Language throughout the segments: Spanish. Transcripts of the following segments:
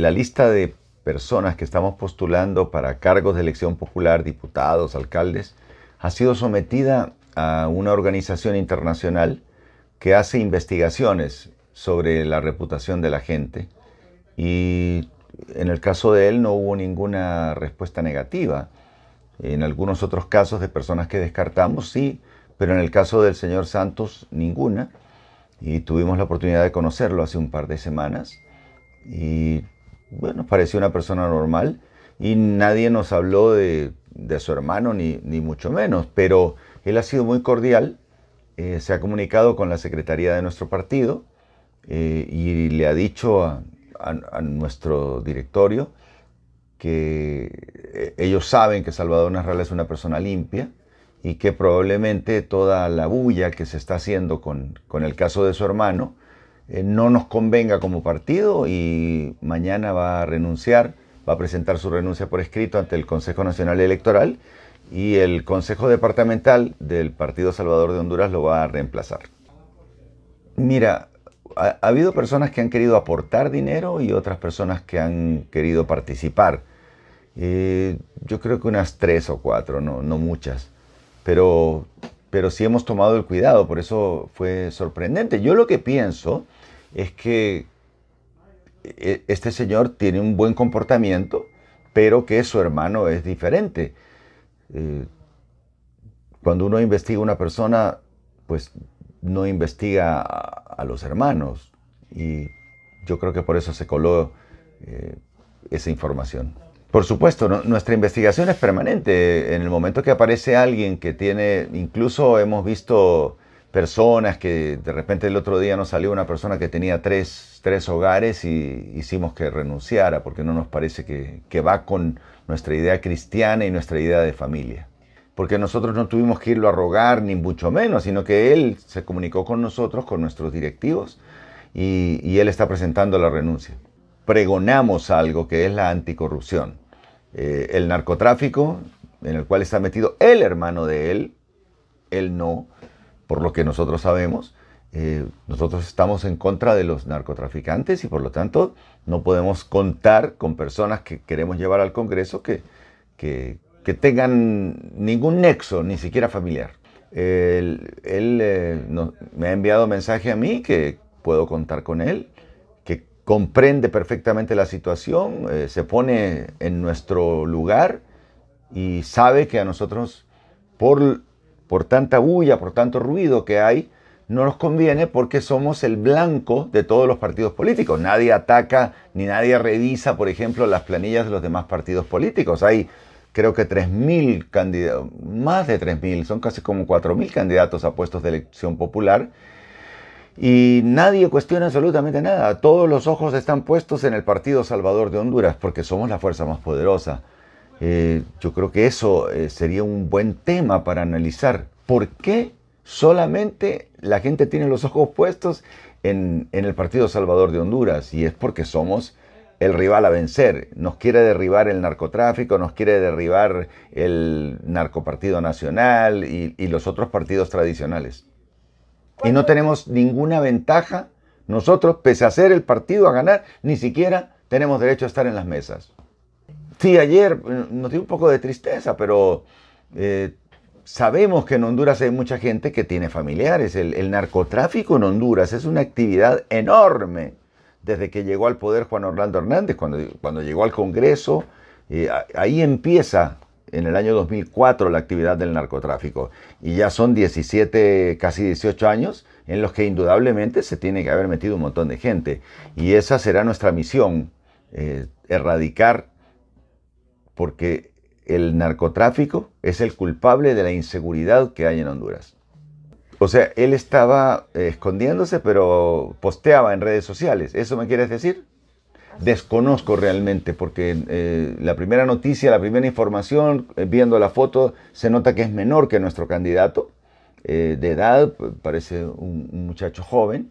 La lista de personas que estamos postulando para cargos de elección popular, diputados, alcaldes, ha sido sometida a una organización internacional que hace investigaciones sobre la reputación de la gente y en el caso de él no hubo ninguna respuesta negativa. En algunos otros casos de personas que descartamos sí, pero en el caso del señor Santos ninguna. Y tuvimos la oportunidad de conocerlo hace un par de semanas y bueno, parecía una persona normal y nadie nos habló de, su hermano, ni, mucho menos, pero él ha sido muy cordial, eh, se ha comunicado con la secretaría de nuestro partido eh, y le ha dicho a, nuestro directorio que eh, ellos saben que Salvador Nasralla es una persona limpia y que probablemente toda la bulla que se está haciendo con el caso de su hermano, eh, no nos convenga como partido y mañana va a renunciar, va a presentar su renuncia por escrito ante el Consejo Nacional Electoral y el Consejo Departamental del Partido Salvador de Honduras lo va a reemplazar. Mira, ha, habido personas que han querido aportar dinero y otras personas que han querido participar. Eh, yo creo que unas tres o cuatro, no, muchas. Pero, pero sí hemos tomado el cuidado, por eso fue sorprendente. Yo lo que pienso es que eh, este señor tiene un buen comportamiento, pero que su hermano es diferente. Eh, cuando uno investiga a una persona, pues no investiga a, los hermanos. Y yo creo que por eso se coló eh, esa información. Por supuesto, nuestra investigación es permanente. En el momento que aparece alguien que tiene, incluso hemos visto personas que de repente el otro día nos salió una persona que tenía tres, hogares y hicimos que renunciara porque no nos parece que, va con nuestra idea cristiana y nuestra idea de familia. Porque nosotros no tuvimos que irlo a rogar ni mucho menos, sino que él se comunicó con nosotros, con nuestros directivos, y, él está presentando la renuncia. Pregonamos algo que es la anticorrupción. Eh, el narcotráfico, en el cual está metido el hermano de él, él no, por lo que nosotros sabemos, eh, nosotros estamos en contra de los narcotraficantes y por lo tanto no podemos contar con personas que queremos llevar al Congreso que, que, tengan ningún nexo, ni siquiera familiar. Él, eh, me ha enviado mensaje a mí que puedo contar con él, que comprende perfectamente la situación, eh, se pone en nuestro lugar y sabe que a nosotros, por por tanta bulla, por tanto ruido que hay, no nos conviene porque somos el blanco de todos los partidos políticos. Nadie ataca ni nadie revisa, por ejemplo, las planillas de los demás partidos políticos. Hay creo que 3.000 candidatos, más de 3.000, son casi como 4.000 candidatos a puestos de elección popular. Y nadie cuestiona absolutamente nada. Todos los ojos están puestos en el Partido Salvador de Honduras porque somos la fuerza más poderosa. Eh, yo creo que eso eh, sería un buen tema para analizar. ¿Por qué solamente la gente tiene los ojos puestos en, el Partido Salvador de Honduras? Y es porque somos el rival a vencer. Nos quiere derribar el narcotráfico, nos quiere derribar el narcopartido nacional y, y los otros partidos tradicionales. Y no tenemos ninguna ventaja. Nosotros, pese a ser el partido a ganar, ni siquiera tenemos derecho a estar en las mesas. Sí, ayer nos dio un poco de tristeza, pero eh, sabemos que en Honduras hay mucha gente que tiene familiares. El, narcotráfico en Honduras es una actividad enorme desde que llegó al poder Juan Orlando Hernández, cuando, cuando llegó al Congreso. Eh, ahí empieza en el año 2004 la actividad del narcotráfico. Y ya son 17, casi 18 años en los que indudablemente se tiene que haber metido un montón de gente. Y esa será nuestra misión, eh, erradicar porque el narcotráfico es el culpable de la inseguridad que hay en Honduras. O sea, él estaba eh, escondiéndose, pero posteaba en redes sociales. ¿Eso me quieres decir? Desconozco realmente, porque eh, la primera noticia, la primera información, eh, viendo la foto, se nota que es menor que nuestro candidato. de edad, parece un, un muchacho joven,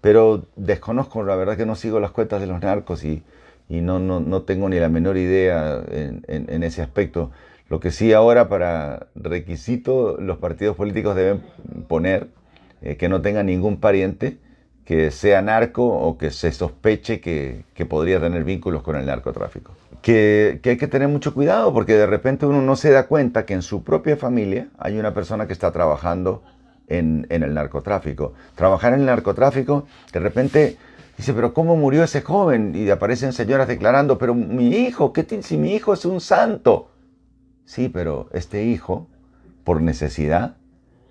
pero desconozco, la verdad que no sigo las cuentas de los narcos y, y no, no, no tengo ni la menor idea en, ese aspecto. Lo que sí ahora para requisito los partidos políticos deben poner eh, que no tenga ningún pariente que sea narco o que se sospeche que, que podría tener vínculos con el narcotráfico. Que, que, hay que tener mucho cuidado porque de repente uno no se da cuenta que en su propia familia hay una persona que está trabajando en, en el narcotráfico. Trabajar en el narcotráfico de repente Dice, pero ¿cómo murió ese joven? Y aparecen señoras declarando, pero mi hijo, ¿qué si mi hijo es un santo? Sí, pero este hijo, por necesidad,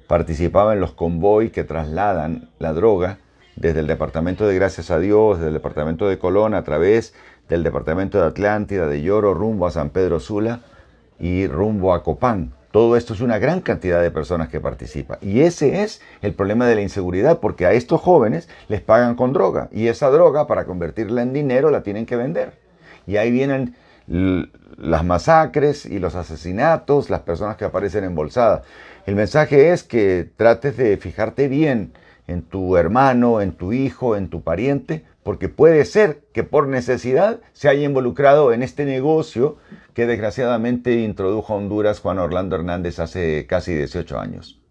participaba en los convoys que trasladan la droga desde el departamento de Gracias a Dios, desde el departamento de Colón, a través del departamento de Atlántida, de Lloro, rumbo a San Pedro Sula y rumbo a Copán. Todo esto es una gran cantidad de personas que participa. Y ese es el problema de la inseguridad, porque a estos jóvenes les pagan con droga. Y esa droga, para convertirla en dinero, la tienen que vender. Y ahí vienen las masacres y los asesinatos, las personas que aparecen embolsadas. El mensaje es que trates de fijarte bien en tu hermano, en tu hijo, en tu pariente, porque puede ser que por necesidad se haya involucrado en este negocio que desgraciadamente introdujo a Honduras Juan Orlando Hernández hace casi 18 años.